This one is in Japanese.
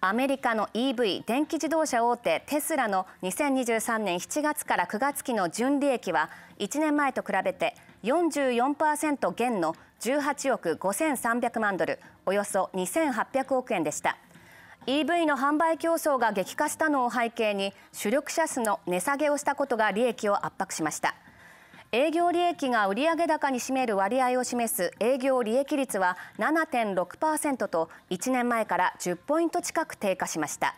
アメリカの EV 電気自動車大手テスラの2023年7月から9月期の純利益は1年前と比べて44%減の18億5300万ドルおよそ2800億円でした EV の販売競争が激化したのを背景に主力車種の値下げをしたことが利益を圧迫しました営業利益が売上高に占める割合を示す営業利益率は7.6%と1年前から10ポイント近く低下しました